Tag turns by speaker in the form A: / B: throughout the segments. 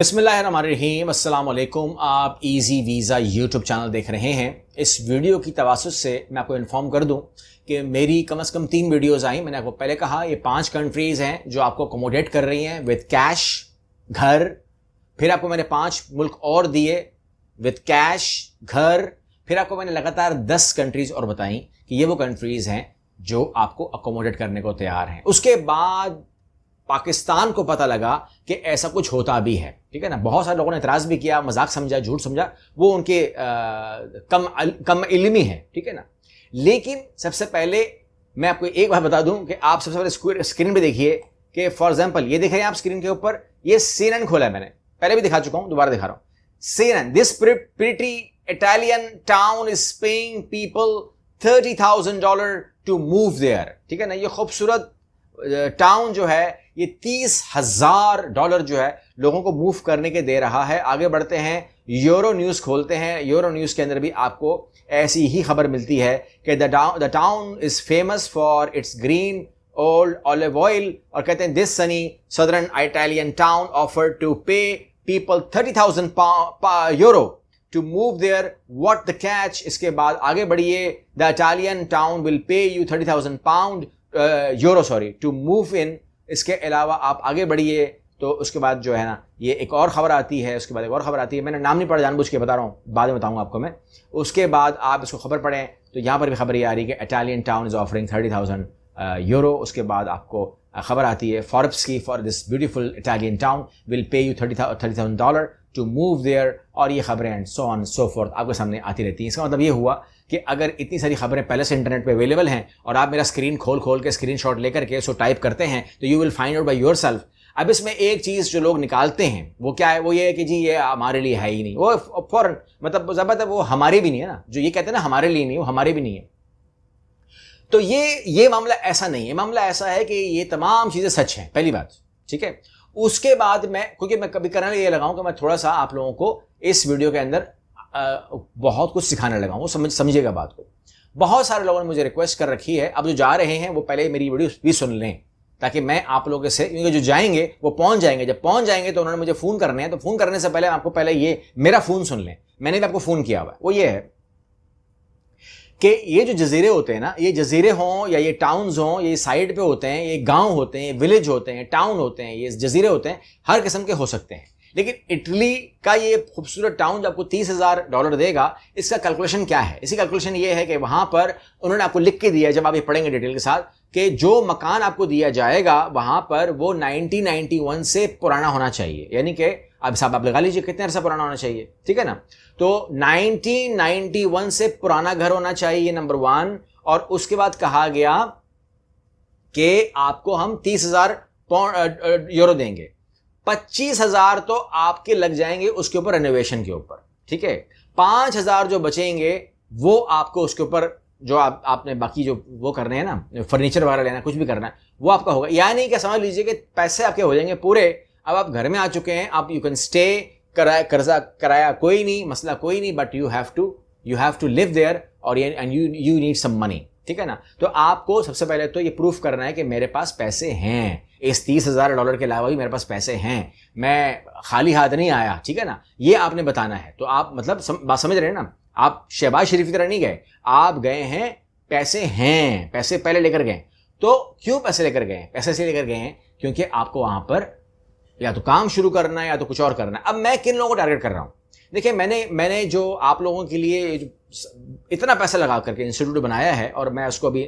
A: बसमीम अल्लाम आप इजी वीज़ा यूट्यूब चैनल देख रहे हैं इस वीडियो की तवास से मैं आपको इन्फॉर्म कर दूं कि मेरी कम से कम तीन वीडियोस आई मैंने आपको पहले कहा ये पांच कंट्रीज़ हैं जो आपको अकोमोडेट कर रही हैं विद कैश घर फिर आपको मैंने पांच मुल्क और दिए विद कैश घर फिर आपको मैंने लगातार दस कंट्रीज़ और बताई कि ये वो कंट्रीज़ हैं जो आपको अकोमोडेट करने को तैयार हैं उसके बाद पाकिस्तान को पता लगा कि ऐसा कुछ होता भी है ठीक है ना बहुत सारे लोगों ने इतराज भी किया मजाक समझा झूठ समझा वो उनके आ, कम कम इलमी है ठीक है ना लेकिन सबसे पहले मैं आपको एक बार बता दूं कि आप सबसे पहले स्क्रीन पे देखिए कि फॉर एग्जाम्पल ये देख रहे हैं आप स्क्रीन के ऊपर ये सीन खोला है मैंने पहले भी दिखा चुका हूं दोबारा दिखा रहा हूं and this pretty Italian town is paying people thirty thousand dollar to move there ठीक है ना ये खूबसूरत टाउन जो है ये तीस हजार डॉलर जो है लोगों को मूव करने के दे रहा है आगे बढ़ते हैं यूरो न्यूज़ खोलते हैं यूरो न्यूज़ के अंदर भी आपको ऐसी ही खबर मिलती है कि the the town is famous for its green old olive oil और कहते हैं this sunny southern Italian town offer to pay people thirty thousand euro to move there what the catch इसके बाद आगे बढ़िए the Italian town will pay you thirty thousand pound euro sorry to move in इसके अलावा आप आगे बढ़िए तो उसके बाद जो है ना ये एक और ख़बर आती है उसके बाद एक और ख़बर आती है मैंने नाम नहीं पढ़ा जानबूझ के बता रहा हूँ बाद में बताऊँगा आपको मैं उसके बाद आप इसको खबर पढ़ें तो यहाँ पर भी खबर ये आ रही है कि Italian town is offering thirty thousand euro उसके बाद आपको खबर आती है फॉरब्स की for this beautiful Italian town will pay you thirty thirty thousand dollar to move there और ये खबरें and so on so forth आपके सामने आती रहती हैं इसका मतलब ये हुआ कि अगर इतनी सारी खबरें पहले से इंटरनेट पे अवेलेबल हैं और आप मेरा स्क्रीन खोल खोल के स्क्रीन शॉट लेकर के उसको टाइप करते हैं तो you will find out by yourself अब इसमें एक चीज़ जो लोग निकालते हैं वो क्या है वो ये है कि जी ये हमारे लिए है ही नहीं वो फॉरन मतलब ज़बरदस्त वो हमारे भी नहीं है ना जो ये कहते हैं ना हमारे लिए नहीं वो हमारे भी नहीं है तो ये ये मामला ऐसा नहीं है मामला ऐसा है कि ये तमाम चीज़ें सच हैं पहली बात ठीक है उसके बाद मैं क्योंकि मैं कभी करने ये लगाऊं कि मैं थोड़ा सा आप लोगों को इस वीडियो के अंदर बहुत कुछ सिखाने लगा हूँ समझ समझिएगा बात को बहुत सारे लोगों ने मुझे रिक्वेस्ट कर रखी है अब जो जा रहे हैं वो पहले मेरी वीडियो भी सुन लें ताकि मैं आप लोगों से क्योंकि जो जाएंगे वो पहुंच जाएंगे जब पहुंच जाएंगे तो उन्होंने मुझे फ़ोन करने हैं तो फ़ोन करने से पहले आपको पहले ये मेरा फ़ोन सुन लें मैंने भी आपको फ़ोन किया हुआ है वो ये है कि ये जो जजीरे होते हैं ना ये जजीरे हों या ये टाउन्स हों ये साइड पे होते हैं ये गांव होते हैं विलेज होते हैं टाउन होते हैं ये जजीरे होते हैं हर किस्म के हो सकते हैं लेकिन इटली का ये खूबसूरत टाउन जो आपको तीस हज़ार डॉलर देगा इसका कैलकुलेशन क्या है इसी कैलकुलेशन ये है कि वहां पर उन्होंने आपको लिख के दिया जब आप ये पढ़ेंगे डिटेल के साथ कि जो मकान आपको दिया जाएगा वहां पर वो 1991 से पुराना होना चाहिए यानी कि अब साहब आप लगा लीजिए कितने अरसा पुराना होना चाहिए ठीक है ना तो 1991 से पुराना घर होना चाहिए नंबर वन और उसके बाद कहा गया कि आपको हम तीस हज़ार यूरो देंगे पच्चीस हजार तो आपके लग जाएंगे उसके ऊपर रेनोवेशन के ऊपर ठीक है पांच हजार जो बचेंगे वो आपको उसके ऊपर जो आप आपने बाकी जो वो करने हैं ना फर्नीचर वगैरह लेना कुछ भी करना है वो आपका होगा या नहीं क्या समझ लीजिए कि पैसे आपके हो जाएंगे पूरे अब आप घर में आ चुके हैं आप यू कैन स्टे कराया कर्जा कराया कोई नहीं मसला कोई नहीं but you have to you have to live there और and you you need some money ठीक है ना तो आपको सबसे पहले तो ये प्रूफ करना है कि मेरे पास पैसे हैं इस तीस हज़ार डॉलर के अलावा भी मेरे पास पैसे हैं मैं खाली हाथ नहीं आया ठीक है ना ये आपने बताना है तो आप मतलब सम, बात समझ रहे हैं ना आप शहबाज शरीफ की तरह नहीं गए आप गए हैं पैसे हैं पैसे पहले लेकर गए तो क्यों पैसे लेकर गए पैसे से लेकर गए हैं क्योंकि आपको वहां पर या तो काम शुरू करना है या तो कुछ और करना है अब मैं किन लोगों को टारगेट कर रहा हूं देखिए मैंने मैंने जो आप लोगों के लिए इतना पैसा लगा करके इंस्टीट्यूट बनाया है और मैं उसको अभी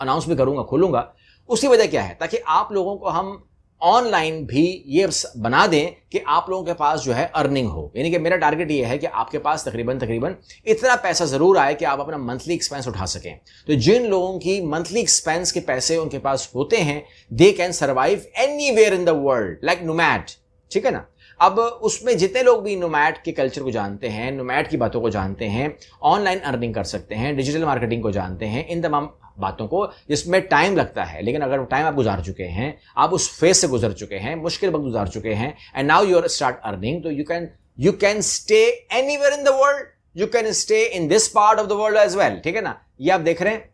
A: अनाउंस भी करूंगा खोलूंगा उसकी वजह क्या है ताकि आप लोगों को हम ऑनलाइन भी ये बना दें कि आप लोगों के पास जो है अर्निंग हो यानी कि मेरा टारगेट ये है कि आपके पास तकरीबन तकरीबन इतना पैसा ज़रूर आए कि आप अपना मंथली एक्सपेंस उठा सकें तो जिन लोगों की मंथली एक्सपेंस के पैसे उनके पास होते हैं they can survive anywhere in the world like nomad ठीक है ना अब उसमें जितने लोग भी नोमैट के कल्चर को जानते हैं नोमैट की बातों को जानते हैं ऑनलाइन अर्निंग कर सकते हैं डिजिटल मार्केटिंग को जानते हैं इन तमाम बातों को जिसमें टाइम लगता है लेकिन अगर टाइम आप गुजार चुके हैं आप उस फेज से गुजर चुके हैं मुश्किल वक्त गुजार चुके हैं and now you are start earning तो you can you can stay any in the world you can stay in this part of the world as well ठीक है ना ये आप देख रहे हैं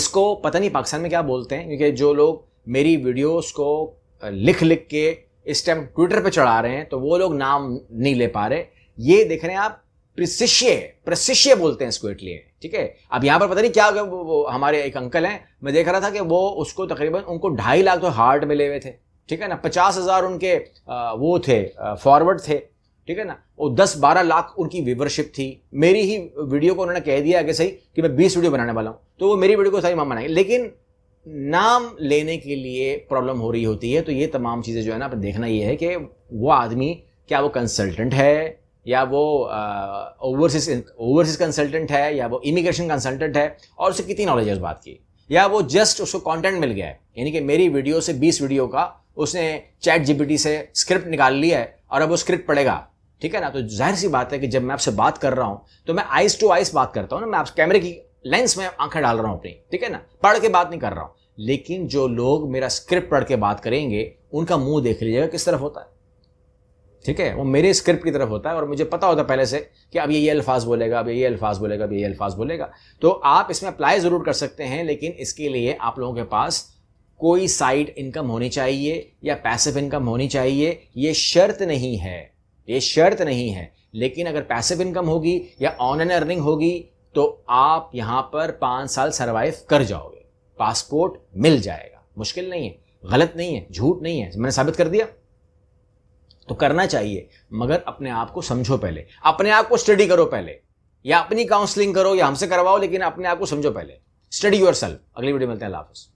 A: इसको पता नहीं पाकिस्तान में क्या बोलते हैं क्योंकि जो लोग मेरी वीडियोस को लिख लिख के इस टाइम ट्विटर पे चढ़ा रहे हैं तो वो लोग नाम नहीं ले पा रहे ये देख रहे हैं आप प्रशिष्य प्रशिष्य बोलते हैं इसको इटली में ठीक है अब यहां पर पता नहीं क्या वो, वो हमारे एक अंकल हैं मैं देख रहा था कि वो उसको तकरीबन उनको ढाई लाख तो हार्ट मिले हुए थे ठीक है ना पचास हज़ार उनके वो थे फॉरवर्ड थे ठीक है ना वो दस बारह लाख उनकी व्यूवरशिप थी मेरी ही वीडियो को उन्होंने कह दिया कि सही कि मैं बीस वीडियो बनाने वाला हूँ तो वो मेरी वीडियो को सही मां बनाएंगे लेकिन नाम लेने के लिए प्रॉब्लम हो रही होती है तो ये तमाम चीज़ें जो है ना आप देखना ये है कि वो आदमी क्या वो कंसल्टेंट है या वो ओवरसीज ओवरसीज कंसल्टेंट है या वो इमिग्रेशन कंसल्टेंट है और उसे कितनी नॉलेज है उस बात की या वो जस्ट उसको कंटेंट मिल गया है यानी कि मेरी वीडियो से 20 वीडियो का उसने चैट जी से स्क्रिप्ट निकाल लिया है और अब वो स्क्रिप्ट पढ़ेगा ठीक है ना तो जाहिर सी बात है कि जब मैं आपसे बात कर रहा हूँ तो मैं आइस टू आइस बात करता हूँ ना मैं आप कैमरे की लेंस में आंखें डाल रहा हूं अपनी ठीक है ना पढ़ के बात नहीं कर रहा हूं लेकिन जो लोग मेरा स्क्रिप्ट पढ़ के बात करेंगे उनका मुंह देख लीजिएगा किस तरफ होता है ठीक है वो मेरे स्क्रिप्ट की तरफ होता है और मुझे पता होता है पहले से कि अब ये ये अल्फाज बोलेगा अब ये ये अल्फाज बोलेगा अब ये ये अल्फाज बोलेगा तो आप इसमें अप्लाई ज़रूर कर सकते हैं लेकिन इसके लिए आप लोगों के पास कोई साइड इनकम होनी चाहिए या पैसिव इनकम होनी चाहिए ये शर्त नहीं है ये शर्त नहीं है लेकिन अगर पैसिव इनकम होगी या ऑन एन अर्निंग होगी तो आप यहां पर पांच साल सर्वाइव कर जाओगे पासपोर्ट मिल जाएगा मुश्किल नहीं है गलत नहीं है झूठ नहीं है मैंने साबित कर दिया तो करना चाहिए मगर अपने आप को समझो पहले अपने आप को स्टडी करो पहले या अपनी काउंसलिंग करो या हमसे करवाओ लेकिन अपने आप को समझो पहले स्टडी योर सेल्फ अगली वीडियो मिलते हैं हाफिज़